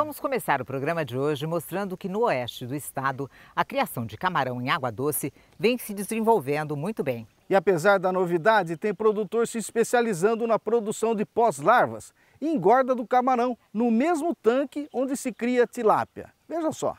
Vamos começar o programa de hoje mostrando que no oeste do estado, a criação de camarão em água doce vem se desenvolvendo muito bem. E apesar da novidade, tem produtor se especializando na produção de pós-larvas e engorda do camarão no mesmo tanque onde se cria tilápia. Veja só.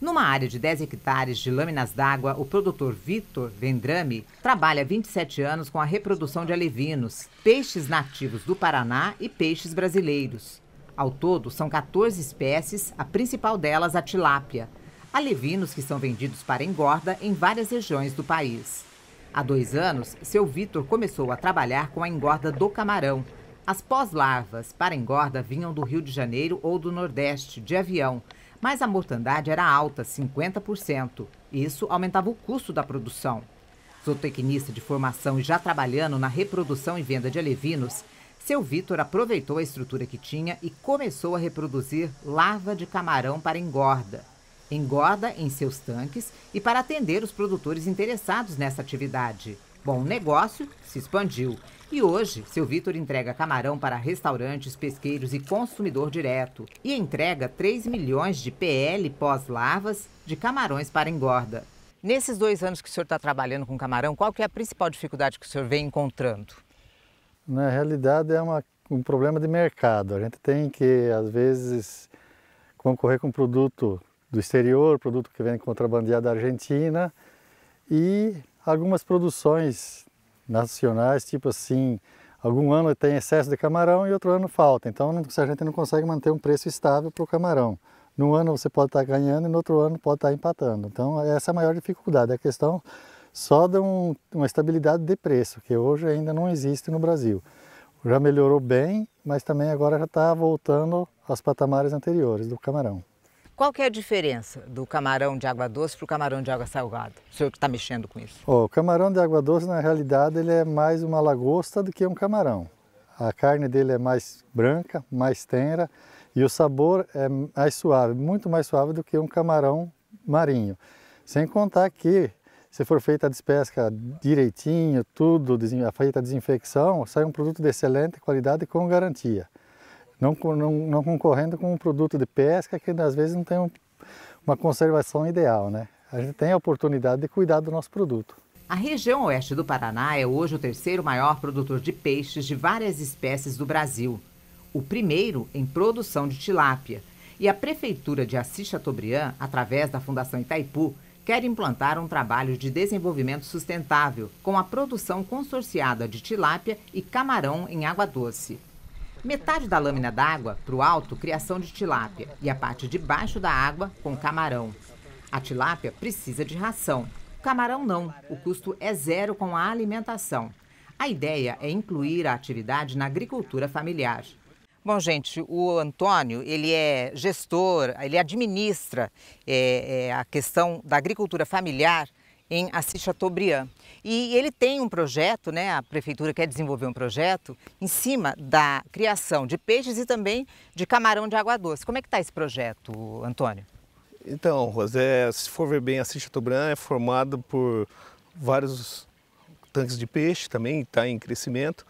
Numa área de 10 hectares de lâminas d'água, o produtor Vitor Vendrame trabalha 27 anos com a reprodução de alevinos, peixes nativos do Paraná e peixes brasileiros. Ao todo, são 14 espécies, a principal delas a tilápia. alevinos que são vendidos para engorda em várias regiões do país. Há dois anos, seu Vitor começou a trabalhar com a engorda do camarão. As pós-larvas para engorda vinham do Rio de Janeiro ou do Nordeste, de avião, mas a mortandade era alta, 50%. Isso aumentava o custo da produção. Zootecnista de formação e já trabalhando na reprodução e venda de alevinos, seu Vitor aproveitou a estrutura que tinha e começou a reproduzir larva de camarão para engorda. Engorda em seus tanques e para atender os produtores interessados nessa atividade. Bom negócio, se expandiu. E hoje, seu Vitor entrega camarão para restaurantes, pesqueiros e consumidor direto. E entrega 3 milhões de PL pós-larvas de camarões para engorda. Nesses dois anos que o senhor está trabalhando com camarão, qual que é a principal dificuldade que o senhor vem encontrando? na realidade é uma, um problema de mercado. A gente tem que, às vezes, concorrer com produto do exterior, produto que vem contrabandeado da Argentina e algumas produções nacionais, tipo assim, algum ano tem excesso de camarão e outro ano falta. Então a gente não consegue manter um preço estável para o camarão. Num ano você pode estar tá ganhando e no outro ano pode estar tá empatando. Então essa é a maior dificuldade, a questão só dão uma estabilidade de preço, que hoje ainda não existe no Brasil. Já melhorou bem, mas também agora já está voltando aos patamares anteriores do camarão. Qual que é a diferença do camarão de água doce para o camarão de água salgada? O senhor que está mexendo com isso. Oh, o camarão de água doce, na realidade, ele é mais uma lagosta do que um camarão. A carne dele é mais branca, mais tenra e o sabor é mais suave, muito mais suave do que um camarão marinho. Sem contar que se for feita a despesca direitinho, tudo, feita a desinfecção, sai um produto de excelente qualidade com garantia. Não, não, não concorrendo com um produto de pesca que às vezes não tem um, uma conservação ideal, né? A gente tem a oportunidade de cuidar do nosso produto. A região oeste do Paraná é hoje o terceiro maior produtor de peixes de várias espécies do Brasil. O primeiro em produção de tilápia. E a Prefeitura de Assis Chateaubriand, através da Fundação Itaipu, quer implantar um trabalho de desenvolvimento sustentável, com a produção consorciada de tilápia e camarão em água doce. Metade da lâmina d'água, para o alto, criação de tilápia, e a parte de baixo da água, com camarão. A tilápia precisa de ração. O camarão não, o custo é zero com a alimentação. A ideia é incluir a atividade na agricultura familiar. Bom, gente, o Antônio, ele é gestor, ele administra é, é, a questão da agricultura familiar em Assis Chateaubriand. E ele tem um projeto, né, a prefeitura quer desenvolver um projeto em cima da criação de peixes e também de camarão de água doce. Como é que está esse projeto, Antônio? Então, Rosé, se for ver bem, Assis Chateaubriand é formado por vários tanques de peixe também, está em crescimento.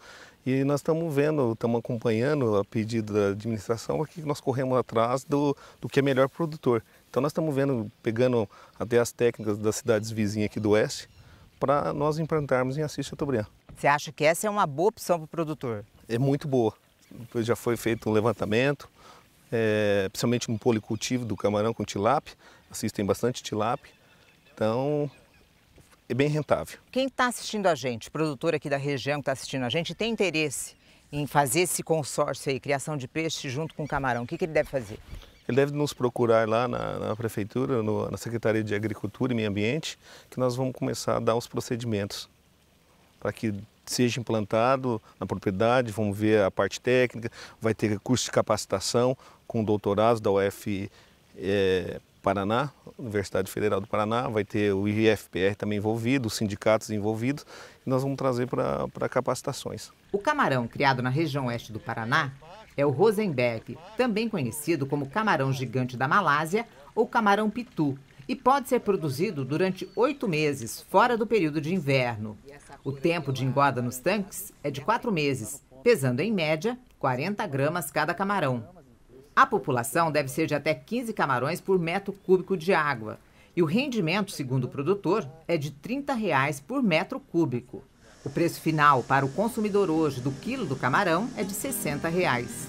E nós estamos vendo, estamos acompanhando a pedido da administração, aqui nós corremos atrás do, do que é melhor produtor. Então nós estamos vendo, pegando até as técnicas das cidades vizinhas aqui do oeste, para nós implantarmos em Assis Chateaubriand. Você acha que essa é uma boa opção para o produtor? É muito boa. Já foi feito um levantamento, é, principalmente um policultivo do camarão com tilápia. Assis tem bastante tilápia. Então, é bem rentável. Quem está assistindo a gente, produtor aqui da região que está assistindo a gente, tem interesse em fazer esse consórcio aí, criação de peixe junto com o camarão, o que, que ele deve fazer? Ele deve nos procurar lá na, na Prefeitura, no, na Secretaria de Agricultura e Meio Ambiente, que nós vamos começar a dar os procedimentos para que seja implantado na propriedade, vamos ver a parte técnica, vai ter curso de capacitação com doutorados da UF é, eh, Paraná, Universidade Federal do Paraná, vai ter o IFPR também envolvido, os sindicatos envolvidos, e nós vamos trazer para capacitações. O camarão criado na região oeste do Paraná é o Rosenberg, também conhecido como camarão gigante da Malásia ou camarão pitu, e pode ser produzido durante oito meses, fora do período de inverno. O tempo de engorda nos tanques é de quatro meses, pesando em média 40 gramas cada camarão. A população deve ser de até 15 camarões por metro cúbico de água. E o rendimento, segundo o produtor, é de R$ 30 reais por metro cúbico. O preço final para o consumidor hoje do quilo do camarão é de R$ 60. Reais.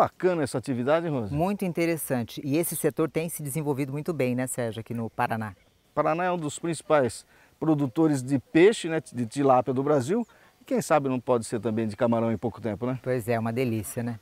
bacana essa atividade, Rose. Muito interessante. E esse setor tem se desenvolvido muito bem, né, Sérgio, aqui no Paraná? Paraná é um dos principais produtores de peixe, né, de tilápia do Brasil. E quem sabe não pode ser também de camarão em pouco tempo, né? Pois é, uma delícia, né?